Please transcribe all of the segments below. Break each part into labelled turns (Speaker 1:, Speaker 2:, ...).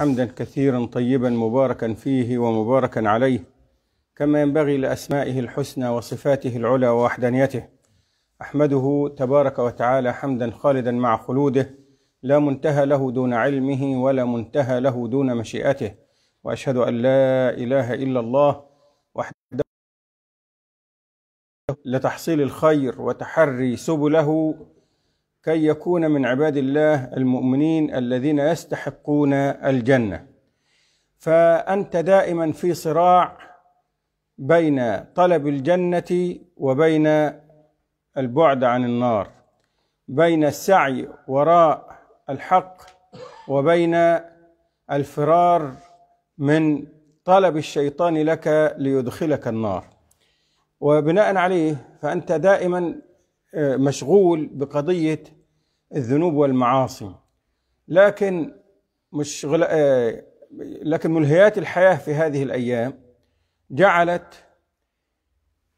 Speaker 1: حمدا كثيرا طيبا مباركا فيه ومباركا عليه كما ينبغي لاسمائه الحسنى وصفاته العلى ووحدانيته احمده تبارك وتعالى حمدا خالدا مع خلوده لا منتهى له دون علمه ولا منتهى له دون مشيئته واشهد ان لا اله الا الله وحده لتحصيل الخير وتحري سبله كي يكون من عباد الله المؤمنين الذين يستحقون الجنه فانت دائما في صراع بين طلب الجنه وبين البعد عن النار بين السعي وراء الحق وبين الفرار من طلب الشيطان لك ليدخلك النار وبناء عليه فانت دائما مشغول بقضية الذنوب والمعاصي لكن غل... آه، لكن ملهيات الحياة في هذه الأيام جعلت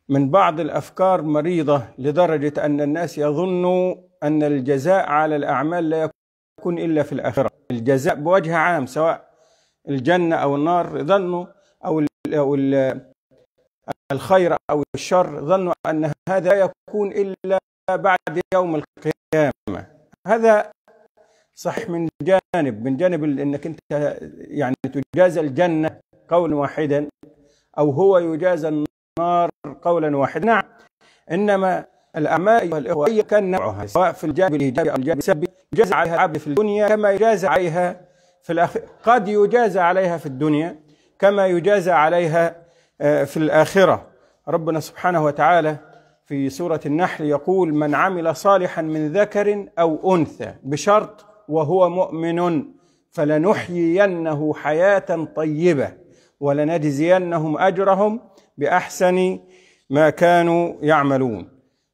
Speaker 1: من بعض الأفكار مريضة لدرجة أن الناس يظنوا أن الجزاء على الأعمال لا يكون إلا في الآخرة الجزاء بوجه عام سواء الجنة أو النار يظنوا أو أو الخير أو الشر ظنوا أن هذا لا يكون إلا بعد يوم القيامة هذا صح من جانب من جانب أنك أنت يعني تجازى الجنة قولا واحدا أو هو يجازى النار قولا واحدا نعم إنما الأعمال والإخوة أي كان نوعها سواء في الجانب الإيجابي أو الجانب السلبي يجازى عليها العبد في الدنيا كما يجازى عليها في الآخرة قد يجازى عليها في الدنيا كما يجازى عليها آه، في الآخرة ربنا سبحانه وتعالى في سورة النحل يقول من عمل صالحا من ذكر أو أنثى بشرط وهو مؤمن فلنحيينه حياة طيبة ولنجزينهم أجرهم بأحسن ما كانوا يعملون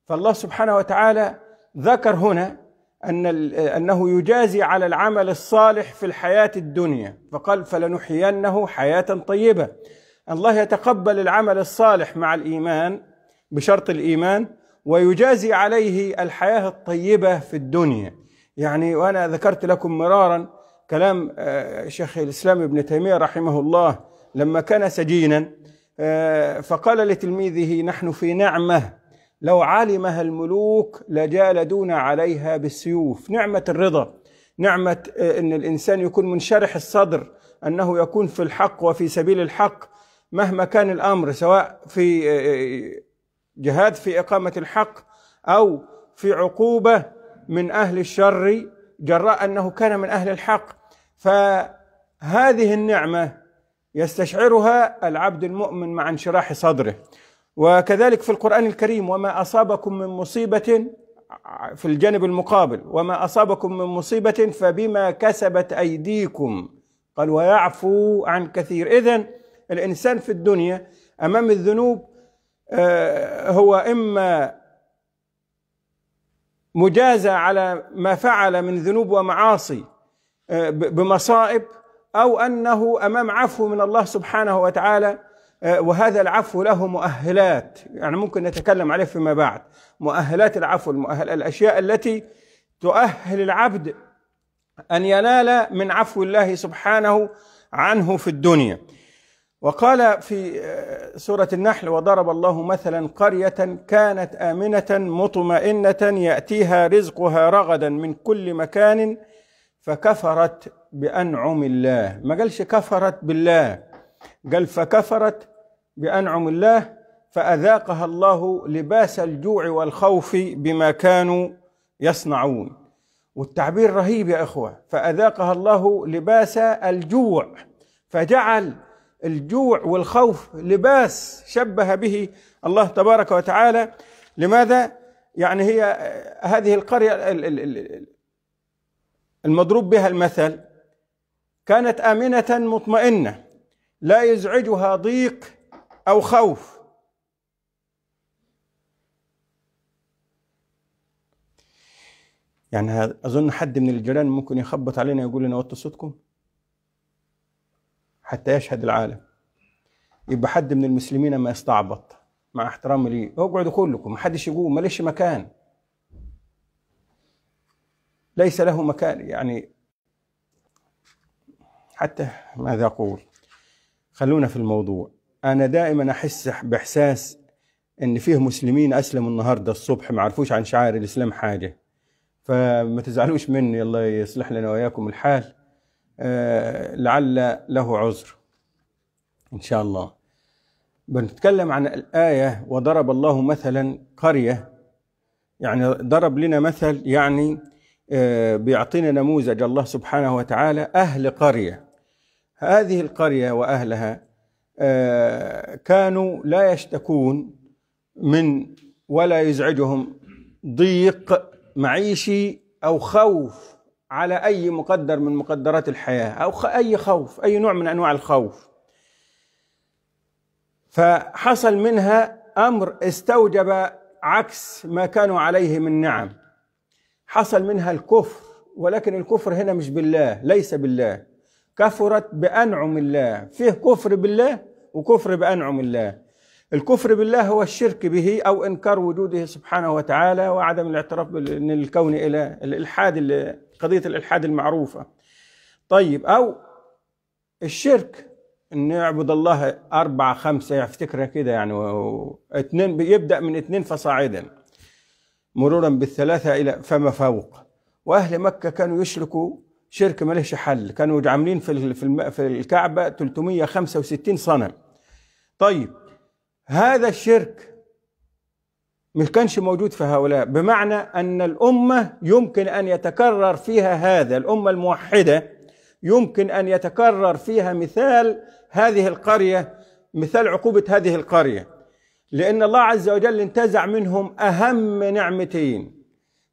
Speaker 1: فالله سبحانه وتعالى ذكر هنا أن أنه يجازي على العمل الصالح في الحياة الدنيا فقال فلنحيينه حياة طيبة الله يتقبل العمل الصالح مع الايمان بشرط الايمان ويجازي عليه الحياه الطيبه في الدنيا يعني وانا ذكرت لكم مرارا كلام آه، شيخ الاسلام ابن تيميه رحمه الله لما كان سجينا آه، فقال لتلميذه نحن في نعمه لو علمها الملوك لجالدونا عليها بالسيوف نعمه الرضا نعمه آه، ان الانسان يكون منشرح الصدر انه يكون في الحق وفي سبيل الحق مهما كان الامر سواء في آه، آه، جهاد في اقامه الحق او في عقوبه من اهل الشر جراء انه كان من اهل الحق فهذه النعمه يستشعرها العبد المؤمن مع انشراح صدره وكذلك في القران الكريم وما اصابكم من مصيبه في الجانب المقابل وما اصابكم من مصيبه فبما كسبت ايديكم قال ويعفو عن كثير اذا الإنسان في الدنيا أمام الذنوب آه، هو إما مجازى على ما فعل من ذنوب ومعاصي آه، بمصائب أو أنه أمام عفو من الله سبحانه وتعالى آه، وهذا العفو له مؤهلات يعني ممكن نتكلم عليه فيما بعد مؤهلات العفو المؤهل الأشياء التي تؤهل العبد أن ينال من عفو الله سبحانه عنه في الدنيا وقال في آه، سورة النحل وضرب الله مثلا قرية كانت آمنة مطمئنة يأتيها رزقها رغدا من كل مكان فكفرت بأنعم الله ما قالش كفرت بالله قال فكفرت بأنعم الله فأذاقها الله لباس الجوع والخوف بما كانوا يصنعون والتعبير رهيب يا إخوة فأذاقها الله لباس الجوع فجعل الجوع والخوف لباس شبه به الله تبارك وتعالى لماذا يعني هي هذه القريه المضروب بها المثل كانت امنه مطمئنه لا يزعجها ضيق او خوف يعني اظن حد من الجيران ممكن يخبط علينا يقول لنا وطوا صوتكم حتى يشهد العالم يبقى حد من المسلمين ما يستعبط مع احترامي ليه اقعدوا كلكم محدش يقوم ماليش مكان ليس له مكان يعني حتى ماذا اقول خلونا في الموضوع انا دائما احس باحساس ان فيه مسلمين اسلموا النهارده الصبح ما عرفوش عن شعائر الاسلام حاجه فما تزعلوش مني الله يصلح لنا واياكم الحال آه، لعل له عذر إن شاء الله بنتكلم عن الآية وضرب الله مثلا قرية يعني ضرب لنا مثل يعني آه، بيعطينا نموذج الله سبحانه وتعالى أهل قرية هذه القرية وأهلها آه، كانوا لا يشتكون من ولا يزعجهم ضيق معيشي أو خوف على أي مقدر من مقدرات الحياة أو أي خوف أي نوع من أنواع الخوف فحصل منها أمر استوجب عكس ما كانوا عليه من نعم حصل منها الكفر ولكن الكفر هنا مش بالله ليس بالله كفرت بأنعم الله فيه كفر بالله وكفر بأنعم الله الكفر بالله هو الشرك به او انكار وجوده سبحانه وتعالى وعدم الاعتراف بان الكون اله الالحاد اللي قضيه الالحاد المعروفه طيب او الشرك ان يعبد الله أربعة خمسة يعني افتكرها كده يعني اثنين يبدأ من اثنين فصاعدا مرورا بالثلاثة إلى فما فوق وأهل مكة كانوا يشركوا شرك لهش حل كانوا عاملين في في الكعبة 365 صنم طيب هذا الشرك ما كانش موجود في هؤلاء بمعنى أن الأمة يمكن أن يتكرر فيها هذا الأمة الموحدة يمكن أن يتكرر فيها مثال هذه القرية مثال عقوبة هذه القرية لأن الله عز وجل انتزع منهم أهم نعمتين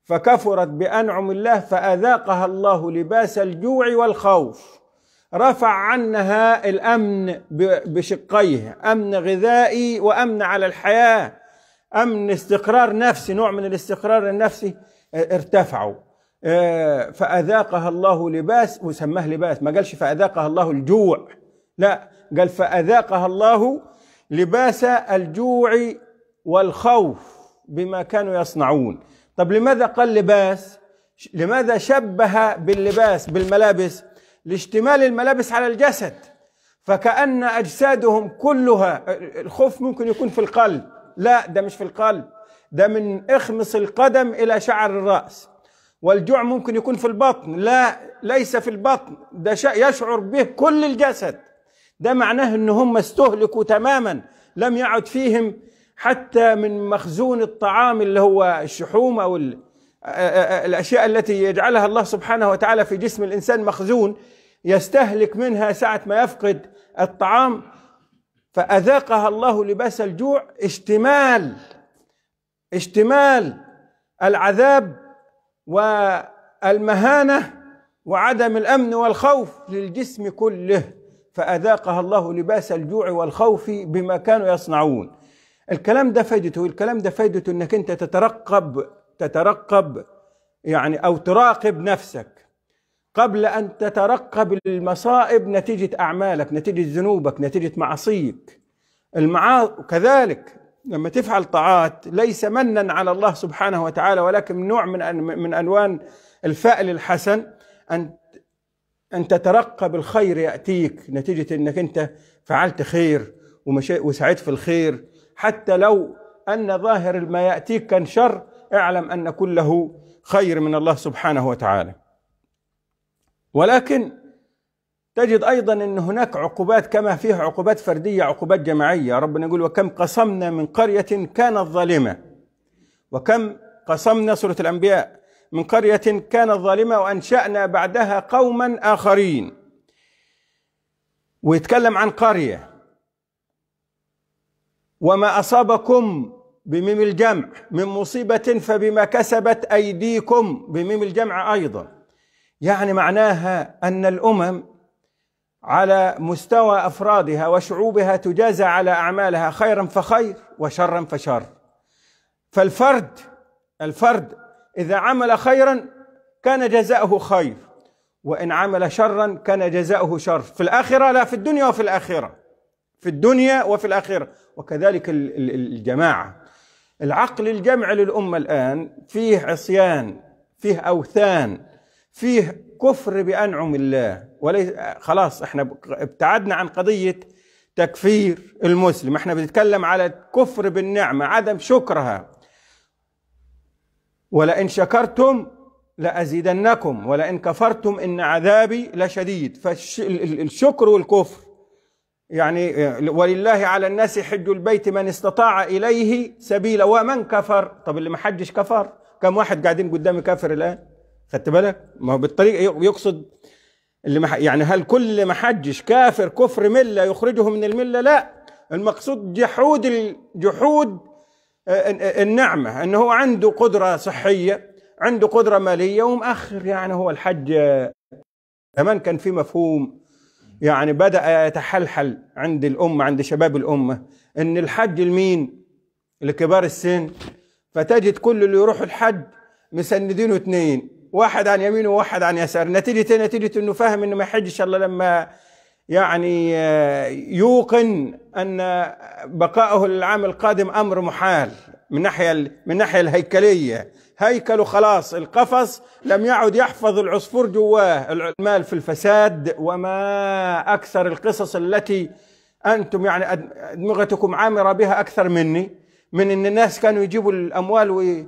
Speaker 1: فكفرت بأنعم الله فأذاقها الله لباس الجوع والخوف رفع عنها الأمن بشقيه أمن غذائي وأمن على الحياة أمن استقرار نفسي نوع من الاستقرار النفسي آه، ارتفعوا آه، فأذاقها الله لباس وسماه لباس ما قالش فأذاقها الله الجوع لا قال فأذاقها الله لباس الجوع والخوف بما كانوا يصنعون طب لماذا قال لباس لماذا شبه باللباس بالملابس لاشتمال الملابس على الجسد فكأن أجسادهم كلها آه، الخوف ممكن يكون في القلب لا ده مش في القلب ده من اخمص القدم إلى شعر الرأس والجوع ممكن يكون في البطن لا ليس في البطن ده يشعر به كل الجسد ده معناه ان هم استهلكوا تماما لم يعد فيهم حتى من مخزون الطعام اللي هو الشحوم او الاشياء التي يجعلها الله سبحانه وتعالى في جسم الانسان مخزون يستهلك منها ساعه ما يفقد الطعام فأذاقها الله لباس الجوع اشتمال اشتمال العذاب والمهانة وعدم الأمن والخوف للجسم كله فأذاقها الله لباس الجوع والخوف بما كانوا يصنعون الكلام ده فايدته الكلام ده فايدته انك انت تترقب تترقب يعني او تراقب نفسك قبل أن تترقب المصائب نتيجة أعمالك نتيجة ذنوبك نتيجة معصيك المعا... كذلك لما تفعل طاعات ليس منا على الله سبحانه وتعالى ولكن نوع من من ألوان الفأل الحسن أن أن تترقب الخير يأتيك نتيجة أنك أنت فعلت خير وسعيت في الخير حتى لو أن ظاهر ما يأتيك كان شر اعلم أن كله خير من الله سبحانه وتعالى ولكن تجد أيضا أن هناك عقوبات كما فيها عقوبات فردية عقوبات جماعية ربنا يقول وكم قسمنا من قرية كانت ظالمة وكم قسمنا سورة الأنبياء من قرية كانت ظالمة وأنشأنا بعدها قوما آخرين ويتكلم عن قرية وما أصابكم بميم الجمع من مصيبة فبما كسبت أيديكم بميم الجمع أيضا يعني معناها ان الامم على مستوى افرادها وشعوبها تجازى على اعمالها خيرا فخير وشرا فشر فالفرد الفرد اذا عمل خيرا كان جزاؤه خير وان عمل شرا كان جزاؤه شر في الاخره لا في الدنيا وفي الاخره في الدنيا وفي الاخره وكذلك الجماعه العقل الجمعي للامه الان فيه عصيان فيه اوثان فيه كفر بانعم الله وليس خلاص احنا ابتعدنا عن قضيه تكفير المسلم احنا بنتكلم على كفر بالنعمه عدم شكرها ولئن شكرتم لازيدنكم ولئن كفرتم ان عذابي لشديد فالشكر والكفر يعني ولله على الناس حج البيت من استطاع اليه سبيلا ومن كفر طب اللي ما حدش كفر كم واحد قاعدين قدامي كافر الان خدت بالك ما هو بالطريقه يقصد اللي مح... يعني هل كل ما حجش كافر كفر مله يخرجه من المله لا المقصود جحود ال... جحود آه، آه، النعمه ان هو عنده قدره صحيه عنده قدره ماليه ومأخر يعني هو الحج زمان كان في مفهوم يعني بدأ يتحلحل عند الأمة عند شباب الأمة إن الحج لمين؟ لكبار السن فتجد كل اللي يروحوا الحج مسندينه اثنين واحد عن يمينه وواحد عن يساره نتيجة نتيجة انه فاهم انه ما يحجش الا لما يعني آه، يوقن ان بقائه للعام القادم امر محال من ناحيه من الناحيه الهيكليه هيكله خلاص القفص لم يعد يحفظ العصفور جواه المال في الفساد وما اكثر القصص التي انتم يعني ادمغتكم عامره بها اكثر مني من ان الناس كانوا يجيبوا الاموال وي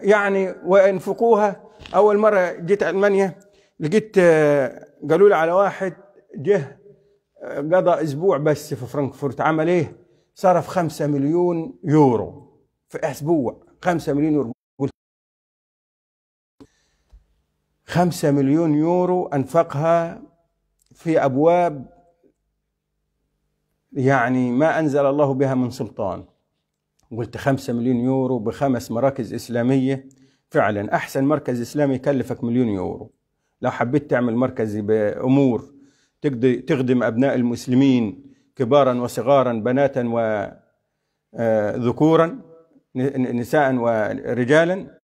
Speaker 1: يعني وينفقوها اول مره جيت المانيا لقيت آه، قالوا لي على واحد جه آه، قضى اسبوع بس في فرانكفورت عمل ايه؟ صرف 5 مليون يورو في اسبوع 5 مليون يورو 5 مليون يورو انفقها في ابواب يعني ما انزل الله بها من سلطان قلت 5 مليون يورو بخمس مراكز اسلاميه فعلا احسن مركز اسلامي يكلفك مليون يورو لو حبيت تعمل مركز بامور تخدم ابناء المسلمين كبارا وصغارا بناتا وذكورا آه، نساء ورجالا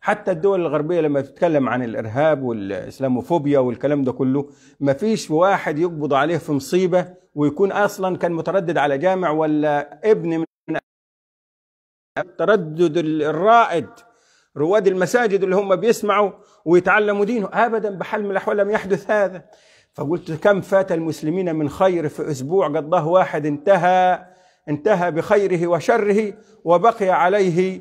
Speaker 1: حتى الدول الغربية لما تتكلم عن الإرهاب والإسلاموفوبيا والكلام ده كله ما فيش واحد يقبض عليه في مصيبة ويكون أصلا كان متردد على جامع ولا ابن من التردد الرائد رواد المساجد اللي هم بيسمعوا ويتعلموا دينه ابدا بحال من الاحوال لم يحدث هذا فقلت كم فات المسلمين من خير في اسبوع قضاه واحد انتهى انتهى بخيره وشره وبقي عليه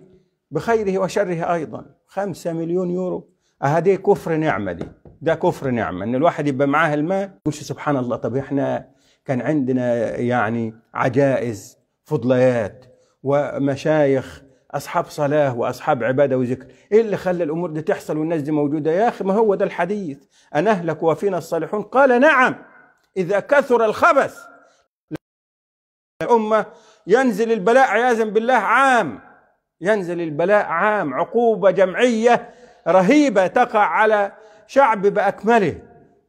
Speaker 1: بخيره وشره ايضا خمسة مليون يورو اهدي كفر نعمه دي ده كفر نعمه ان الواحد يبقى معاه المال يقول سبحان الله طب احنا كان عندنا يعني عجائز فضليات ومشايخ اصحاب صلاه واصحاب عباده وذكر ايه اللي خلى الامور دي تحصل والناس دي موجوده يا اخي ما هو ده الحديث ان اهلك وفينا الصالحون قال نعم اذا كثر الخبث الامه ينزل البلاء عياذا بالله عام ينزل البلاء عام عقوبه جمعيه رهيبه تقع على شعب باكمله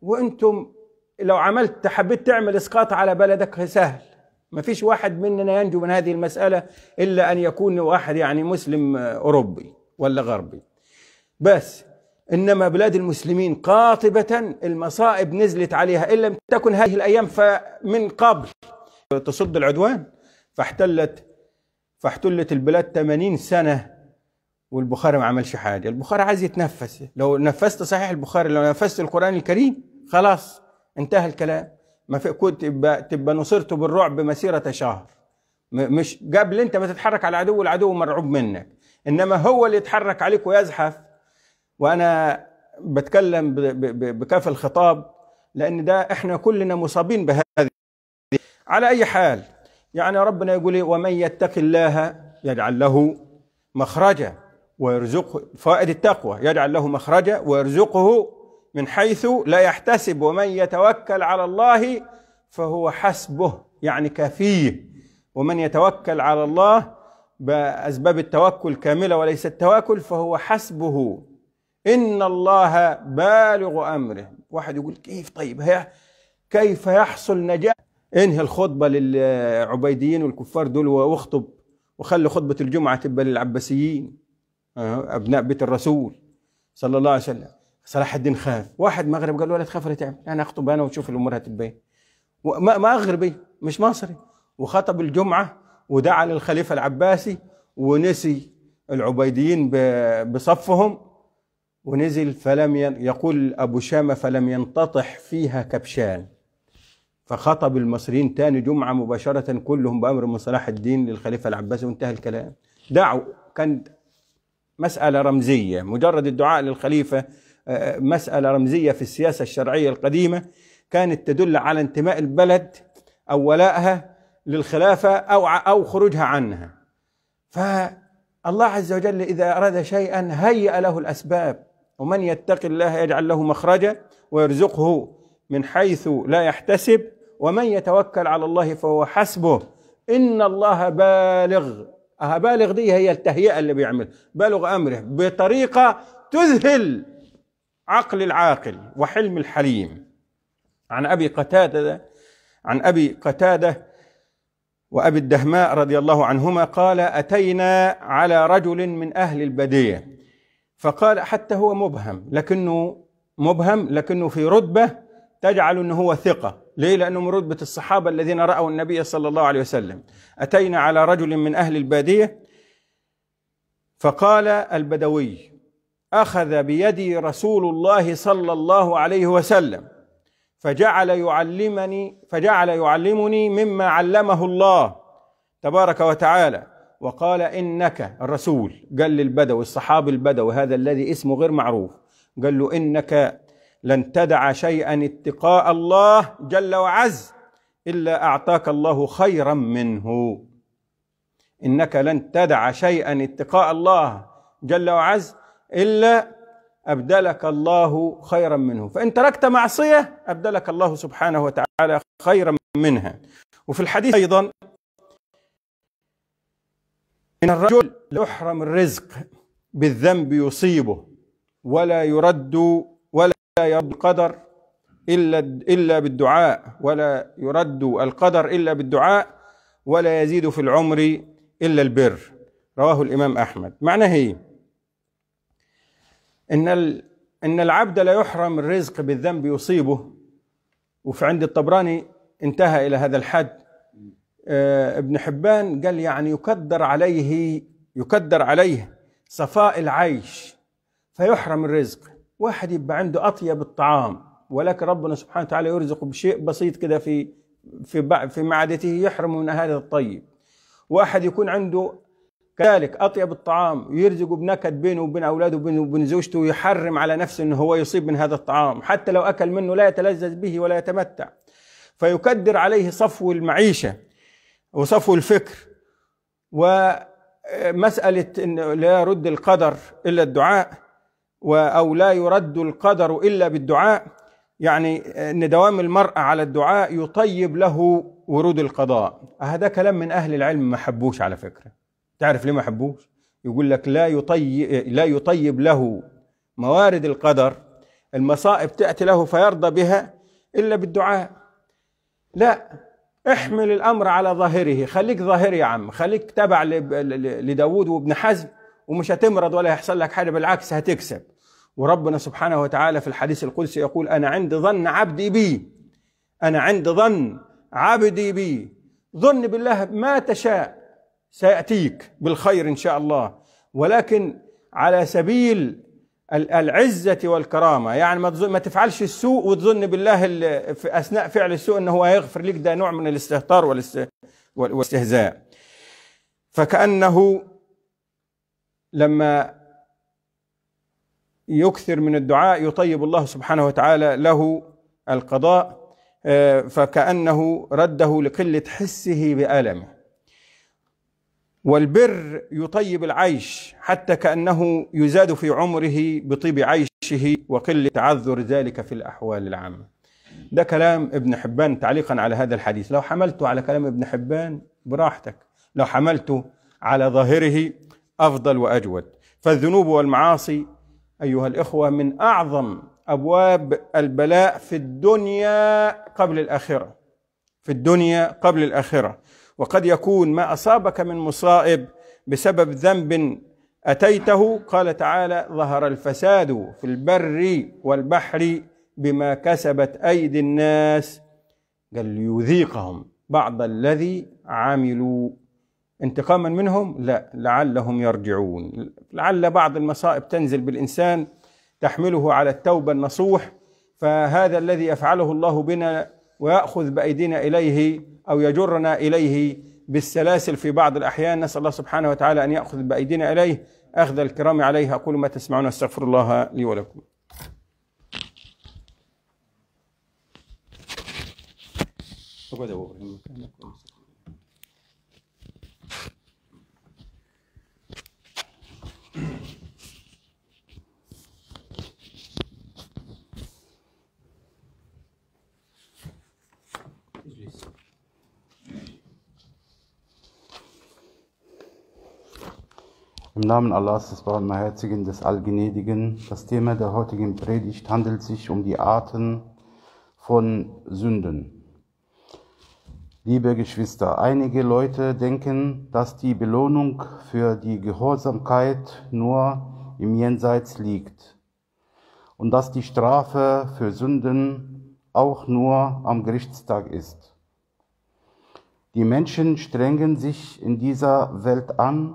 Speaker 1: وانتم لو عملت حبيت تعمل اسقاط على بلدك سهل ما فيش واحد مننا ينجو من هذه المسألة إلا أن يكون واحد يعني مسلم آه، أوروبي ولا غربي بس إنما بلاد المسلمين قاطبة المصائب نزلت عليها إن لم تكن هذه الأيام فمن قبل تصد العدوان فاحتلت فاحتلت البلاد 80 سنة والبخاري ما عملش حاجة البخاري عايز يتنفس لو نفست صحيح البخاري لو نفست القرآن الكريم خلاص انتهى الكلام ما في كنت تبقى, تبقى نصرت بالرعب مسيرة شهر مش قبل انت ما تتحرك على العدو العدو مرعوب منك انما هو اللي يتحرك عليك ويزحف وانا بتكلم بكاف الخطاب لان ده احنا كلنا مصابين بهذه على اي حال يعني ربنا يقول إيه؟ ومن يتق الله يجعل له مخرجا ويرزقه فائد التقوى يجعل له مخرجا ويرزقه من حيث لا يحتسب ومن يتوكل على الله فهو حسبه يعني كافيه ومن يتوكل على الله بأسباب التوكل كاملة وليس التواكل فهو حسبه إن الله بالغ أمره واحد يقول كيف طيب هي كيف يحصل نجاة انهي الخطبة للعبيديين والكفار دول واخطب وخلي خطبة الجمعة تبقى للعباسيين آه، أبناء بيت الرسول صلى الله عليه وسلم صلاح الدين خاف واحد مغرب قال له لا تخاف ولا تعمل انا يعني اخطب انا وتشوف الامور ما مغربي مش مصري وخطب الجمعه ودعا للخليفه العباسي ونسي العبيديين بصفهم ونزل فلم يقول ابو شامه فلم ينتطح فيها كبشان فخطب المصريين ثاني جمعه مباشره كلهم بامر من صلاح الدين للخليفه العباسي وانتهى الكلام دعوا كان مساله رمزيه مجرد الدعاء للخليفه آه، مسألة رمزية في السياسة الشرعية القديمة كانت تدل على انتماء البلد أو ولائها للخلافة أو أو خروجها عنها فالله عز وجل إذا أراد شيئا هيأ له الأسباب ومن يتق الله يجعل له مخرجا ويرزقه من حيث لا يحتسب ومن يتوكل على الله فهو حسبه ان الله بالغ أه بالغ دي هي التهيئه اللي بيعمل بالغ امره بطريقه تذهل عقل العاقل وحلم الحليم عن أبي قتادة عن أبي قتادة وأبي الدهماء رضي الله عنهما قال أتينا على رجل من أهل البدية فقال حتى هو مبهم لكنه مبهم لكنه في رتبة تجعل أنه هو ثقة ليه؟ لأنه من رتبة الصحابة الذين رأوا النبي صلى الله عليه وسلم أتينا على رجل من أهل البادية فقال البدوي اخذ بيدي رسول الله صلى الله عليه وسلم فجعل يعلمني فجعل يعلمني مما علمه الله تبارك وتعالى وقال انك الرسول قال للبدوي الصحابي البدوي هذا الذي اسمه غير معروف قال له انك لن تدع شيئا اتقاء الله جل وعز الا اعطاك الله خيرا منه انك لن تدع شيئا اتقاء الله جل وعز إلا أبدلك الله خيرا منه فإن تركت معصية أبدلك الله سبحانه وتعالى خيرا منها وفي الحديث أيضا إن الرجل يحرم الرزق بالذنب يصيبه ولا يرد ولا يرد القدر إلا إلا بالدعاء ولا يرد القدر إلا بالدعاء ولا يزيد في العمر إلا البر رواه الإمام أحمد معناه إيه؟ ان ان العبد لا يحرم الرزق بالذنب يصيبه وفي عند الطبراني انتهى الى هذا الحد آه، ابن حبان قال يعني يقدر عليه يقدر عليه صفاء العيش فيحرم الرزق واحد يبقى عنده اطيب الطعام ولكن ربنا سبحانه وتعالى يرزقه بشيء بسيط كده في في في معدته يحرم من هذا الطيب واحد يكون عنده كذلك اطيب الطعام يرزق بنكد بينه وبين اولاده وبينه وبين زوجته ويحرم على نفسه انه هو يصيب من هذا الطعام حتى لو اكل منه لا يتلذذ به ولا يتمتع فيكدر عليه صفو المعيشه وصفو الفكر ومساله انه لا يرد القدر الا الدعاء او لا يرد القدر الا بالدعاء يعني ان دوام المرأة على الدعاء يطيب له ورود القضاء هذا كلام من اهل العلم ما حبوش على فكره تعرف ليه ما حبوش يقول لك لا يطيب لا يطيب له موارد القدر المصائب تأتي له فيرضى بها إلا بالدعاء لا احمل الأمر على ظاهره خليك ظاهر يا عم خليك تبع لداود وابن حزم ومش هتمرض ولا هيحصل لك حاجة بالعكس هتكسب وربنا سبحانه وتعالى في الحديث القدسي يقول أنا عند ظن عبدي بي أنا عند ظن عبدي بي ظن بالله ما تشاء سيأتيك بالخير إن شاء الله ولكن على سبيل العزة والكرامة يعني ما, ما تفعلش السوء وتظن بالله في أثناء فعل السوء أنه هو يغفر لك ده نوع من الاستهتار والاستهزاء فكأنه لما يكثر من الدعاء يطيب الله سبحانه وتعالى له القضاء آه، فكأنه رده لقلة حسه بألمه والبر يطيب العيش حتى كأنه يزاد في عمره بطيب عيشه وقلة تعذر ذلك في الأحوال العامة ده كلام ابن حبان تعليقا على هذا الحديث لو حملته على كلام ابن حبان براحتك لو حملته على ظاهره أفضل وأجود فالذنوب والمعاصي أيها الإخوة من أعظم أبواب البلاء في الدنيا قبل الآخرة في الدنيا قبل الآخرة وقد يكون ما اصابك من مصائب بسبب ذنب اتيته قال تعالى ظهر الفساد في البر والبحر بما كسبت ايدي الناس قال ليذيقهم بعض الذي عملوا انتقاما منهم لا لعلهم يرجعون لعل بعض المصائب تنزل بالانسان تحمله على التوبه النصوح فهذا الذي يفعله الله بنا ويأخذ بأيدينا إليه أو يجرنا إليه بالسلاسل في بعض الأحيان نسأل الله سبحانه وتعالى أن يأخذ بأيدينا إليه أخذ الكرام عليه أقول ما تسمعون أستغفر الله لي ولكم
Speaker 2: Im Namen Allahs des Barmherzigen, des Allgnädigen, das Thema der heutigen Predigt handelt sich um die Arten von Sünden. Liebe Geschwister, einige Leute denken, dass die Belohnung für die Gehorsamkeit nur im Jenseits liegt und dass die Strafe für Sünden auch nur am Gerichtstag ist. Die Menschen strengen sich in dieser Welt an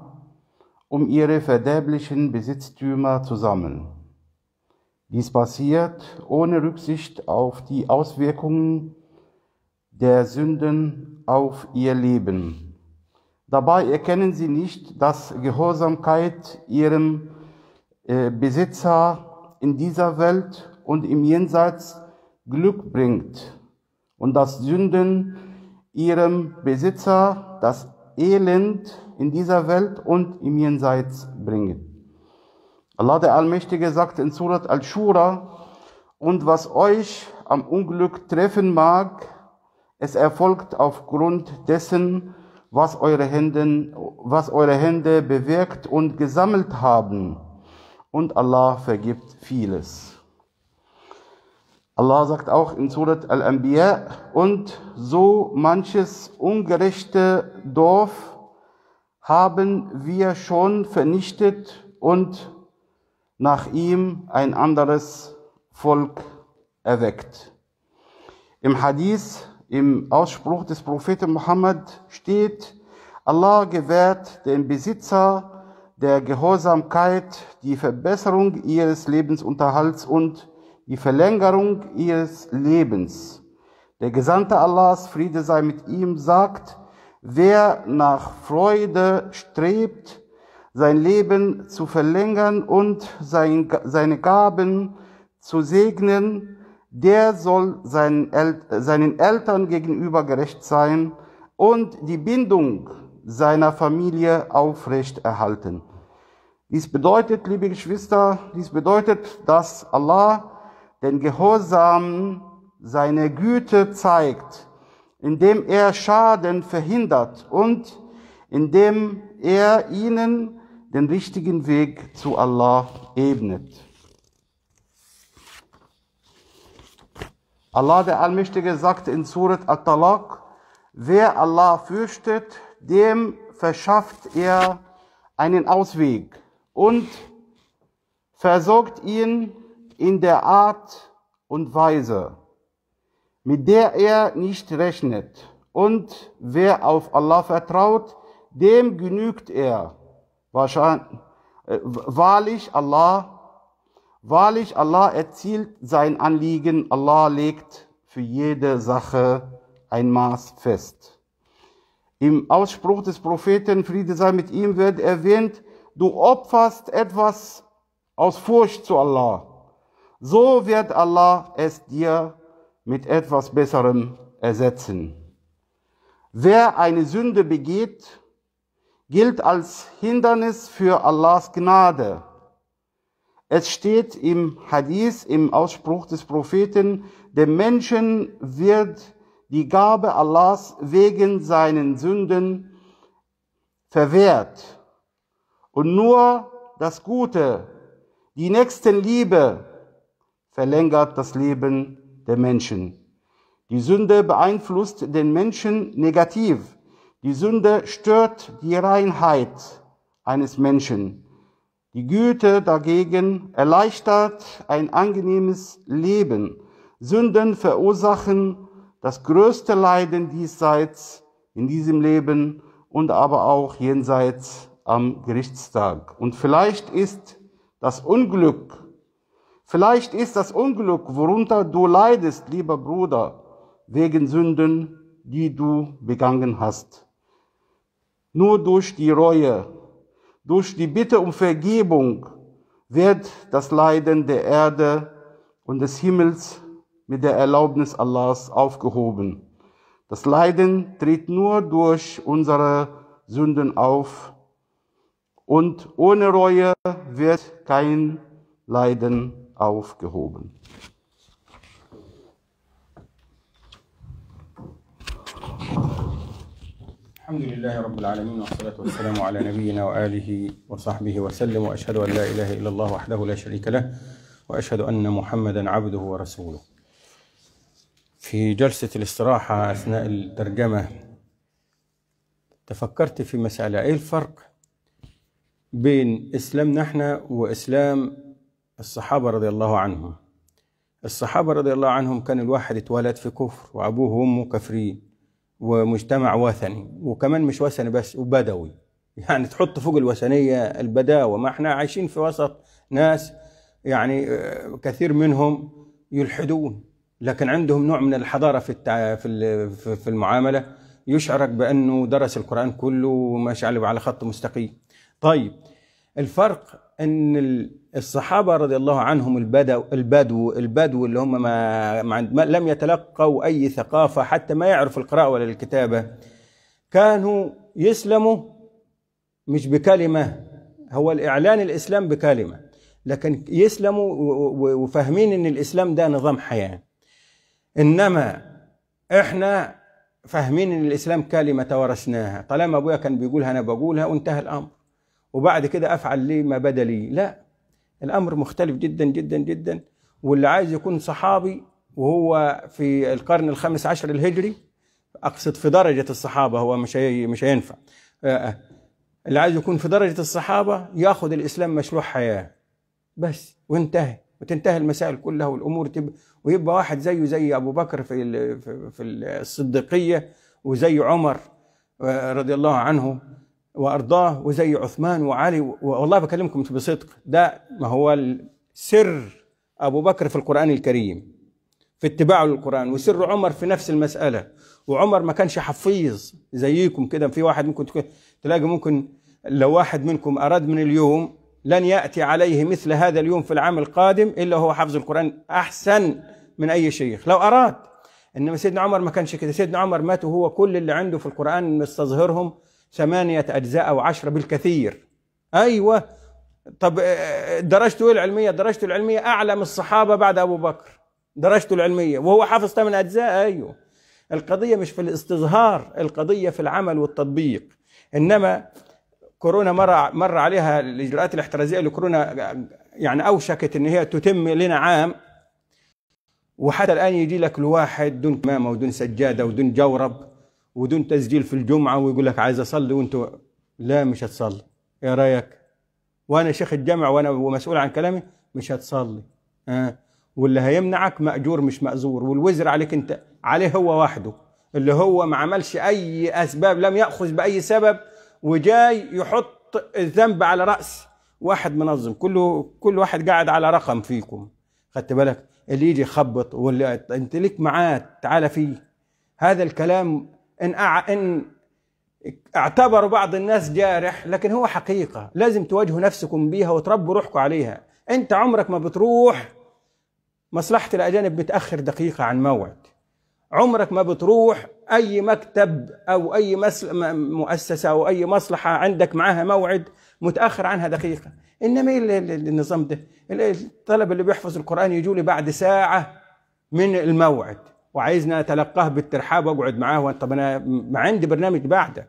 Speaker 2: um ihre verderblichen Besitztümer zu sammeln. Dies passiert ohne Rücksicht auf die Auswirkungen der Sünden auf ihr Leben. Dabei erkennen sie nicht, dass Gehorsamkeit ihrem äh, Besitzer in dieser Welt und im Jenseits Glück bringt und dass Sünden ihrem Besitzer das Elend in dieser Welt und im Jenseits bringen. Allah der Allmächtige sagt in Surat Al-Shura, und was euch am Unglück treffen mag, es erfolgt aufgrund dessen, was eure Hände, was eure Hände bewirkt und gesammelt haben. Und Allah vergibt vieles. Allah sagt auch in Surat Al-Anbiya, und so manches ungerechte Dorf haben wir schon vernichtet und nach ihm ein anderes Volk erweckt. Im Hadith, im Ausspruch des Propheten Mohammed steht, Allah gewährt den Besitzer der Gehorsamkeit die Verbesserung ihres Lebensunterhalts und die Verlängerung ihres Lebens. Der Gesandte Allahs, Friede sei mit ihm, sagt, Wer nach Freude strebt, sein Leben zu verlängern und sein, seine Gaben zu segnen, der soll seinen, El seinen Eltern gegenüber gerecht sein und die Bindung seiner Familie aufrecht erhalten. Dies bedeutet, liebe Geschwister, dies bedeutet, dass Allah den Gehorsam seine Güte zeigt indem er Schaden verhindert und indem er ihnen den richtigen Weg zu Allah ebnet. Allah der Allmächtige sagt in Surat At-Talaq, wer Allah fürchtet, dem verschafft er einen Ausweg und versorgt ihn in der Art und Weise mit der er nicht rechnet. Und wer auf Allah vertraut, dem genügt er. Wahrscheinlich, äh, wahrlich Allah, wahrlich Allah erzielt sein Anliegen. Allah legt für jede Sache ein Maß fest. Im Ausspruch des Propheten, Friede sei mit ihm, wird erwähnt, du opferst etwas aus Furcht zu Allah. So wird Allah es dir mit etwas Besserem ersetzen. Wer eine Sünde begeht, gilt als Hindernis für Allahs Gnade. Es steht im Hadith, im Ausspruch des Propheten, dem Menschen wird die Gabe Allahs wegen seinen Sünden verwehrt. Und nur das Gute, die Nächstenliebe verlängert das Leben der Menschen. Die Sünde beeinflusst den Menschen negativ. Die Sünde stört die Reinheit eines Menschen. Die Güte dagegen erleichtert ein angenehmes Leben. Sünden verursachen das größte Leiden diesseits in diesem Leben und aber auch jenseits am Gerichtstag. Und vielleicht ist das Unglück Vielleicht ist das Unglück, worunter du leidest, lieber Bruder, wegen Sünden, die du begangen hast. Nur durch die Reue, durch die Bitte um Vergebung wird das Leiden der Erde und des Himmels mit der Erlaubnis Allahs aufgehoben. Das Leiden tritt nur durch unsere Sünden auf und ohne Reue wird kein Leiden aufgehoben.
Speaker 1: الحمد لله رب العالمين والصلاة والسلام على نبينا وآله وصحبه وسلم وأشهد أن لا إله إلا الله وحده لا شريك له وأشهد أن محمدا عبده ورسوله في جلسة الاستراحة أثناء الترجمة تفكرت في مسألة إيه الفرق بين إسلامنا إحنا وإسلام الصحابة رضي الله عنهم الصحابة رضي الله عنهم كان الواحد اتولد في كفر وأبوه وأمه كافرين ومجتمع وثني وكمان مش وثني بس وبدوي يعني تحط فوق الوثنية البداوة ما احنا عايشين في وسط ناس يعني آه، كثير منهم يلحدون لكن عندهم نوع من الحضارة في التع... في في المعاملة يشعرك بأنه درس القرآن كله وماشي على خط مستقيم طيب الفرق ان الصحابه رضي الله عنهم البدو البدو البدو اللي هم ما, ما لم يتلقوا اي ثقافه حتى ما يعرفوا القراءه ولا الكتابه كانوا يسلموا مش بكلمه هو الاعلان الاسلام بكلمه لكن يسلموا وفاهمين ان الاسلام ده نظام حياه انما احنا فاهمين ان الاسلام كلمه ورثناها طالما ابويا كان بيقولها انا بقولها وانتهى الامر وبعد كده افعل ليه ما بدا لي لا الامر مختلف جدا جدا جدا واللي عايز يكون صحابي وهو في القرن الخامس عشر الهجري اقصد في درجه الصحابه هو مش مش هينفع آه، آه. اللي عايز يكون في درجه الصحابه ياخد الاسلام مشروع حياه بس وانتهى وتنتهي المسائل كلها والامور تبقى ويبقى واحد زيه زي ابو بكر في في الصديقيه وزي عمر آه، رضي الله عنه وارضاه وزي عثمان وعلي والله بكلمكم بصدق ده ما هو سر ابو بكر في القران الكريم في اتباعه للقران وسر عمر في نفس المساله وعمر ما كانش حفيظ زيكم كده في واحد ممكن تلاقي ممكن لو واحد منكم اراد من اليوم لن ياتي عليه مثل هذا اليوم في العام القادم الا هو حفظ القران احسن من اي شيخ لو اراد انما سيدنا عمر ما كانش كده سيدنا عمر مات وهو كل اللي عنده في القران مستظهرهم ثمانية أجزاء أو عشرة بالكثير أيوة طب آه، درجته إيه العلمية درجته العلمية أعلى من الصحابة بعد أبو بكر درجته العلمية وهو حافظ ثمان أجزاء أيوة القضية مش في الاستظهار القضية في العمل والتطبيق إنما كورونا مر مر عليها الإجراءات الاحترازية اللي كورونا يعني أوشكت إن هي تتم لنا عام وحتى الآن يجي لك الواحد دون كمامة ودون سجادة ودون جورب ودون تسجيل في الجمعه ويقول لك عايز اصلي وانت لا مش هتصلي ايه رايك؟ وانا شيخ الجامع وانا مسؤول عن كلامي مش هتصلي آه. واللي هيمنعك ماجور مش مأزور والوزر عليك انت عليه هو وحده اللي هو ما عملش اي اسباب لم ياخذ باي سبب وجاي يحط الذنب على راس واحد منظم كله كل واحد قاعد على رقم فيكم خدت بالك اللي يجي يخبط واللي انت ليك معاه تعالى فيه هذا الكلام إن, إن اعتبر بعض الناس جارح لكن هو حقيقة لازم تواجهوا نفسكم بيها وتربوا روحكم عليها أنت عمرك ما بتروح مصلحة الأجانب بتأخر دقيقة عن موعد عمرك ما بتروح أي مكتب أو أي مؤسسة أو أي مصلحة عندك معاها موعد متأخر عنها دقيقة إنما إيه النظام ده الطلب اللي بيحفظ القرآن يجوا لي بعد ساعة من الموعد وعايزني اتلقاه بالترحاب واقعد معاه طب انا ما عندي برنامج بعدك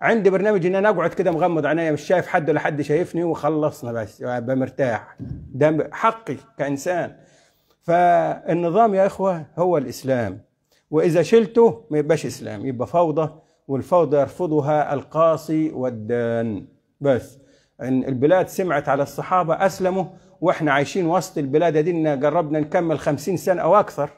Speaker 1: عندي برنامج ان انا اقعد كده مغمض عينيا مش شايف حد ولا حد شايفني وخلصنا بس ابقى مرتاح ده حقي كانسان فالنظام يا اخوه هو الاسلام واذا شلته ما يبقاش اسلام يبقى فوضى والفوضى يرفضها القاصي والدان بس ان البلاد سمعت على الصحابه اسلموا واحنا عايشين وسط البلاد دي جربنا نكمل خمسين سنه او اكثر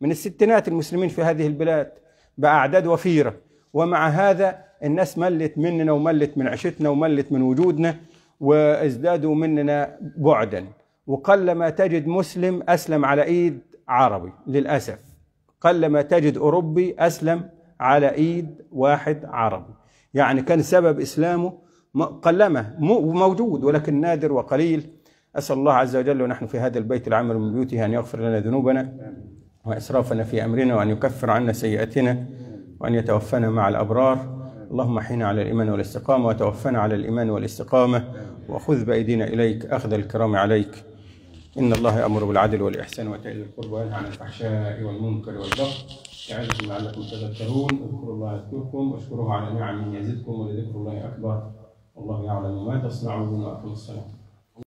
Speaker 1: من الستينات المسلمين في هذه البلاد بأعداد وفيرة ومع هذا الناس ملت مننا وملت من عشتنا وملت من وجودنا وازدادوا مننا بعدا وقلما تجد مسلم أسلم على إيد عربي للأسف قلما تجد أوروبي أسلم على إيد واحد عربي يعني كان سبب إسلامه قلما موجود ولكن نادر وقليل أسأل الله عز وجل ونحن في هذا البيت العمل من بيوته أن يغفر لنا ذنوبنا وإسرافنا في أمرنا وأن يكفر عنا سيئاتنا وأن يتوفنا مع الأبرار اللهم احينا على الإيمان والاستقامة وتوفنا على الإيمان والاستقامة وخذ بأيدينا إليك أخذ الكرام عليك إن الله يأمر بالعدل والإحسان وإيتاء ذي القربى وينهى عن الفحشاء والمنكر والبغي يعظكم لعلكم تذكرون اذكروا الله يذكركم واشكروه على نعمه يزدكم ولذكر الله أكبر والله يعلم ما تصنعون وأقم الصلاة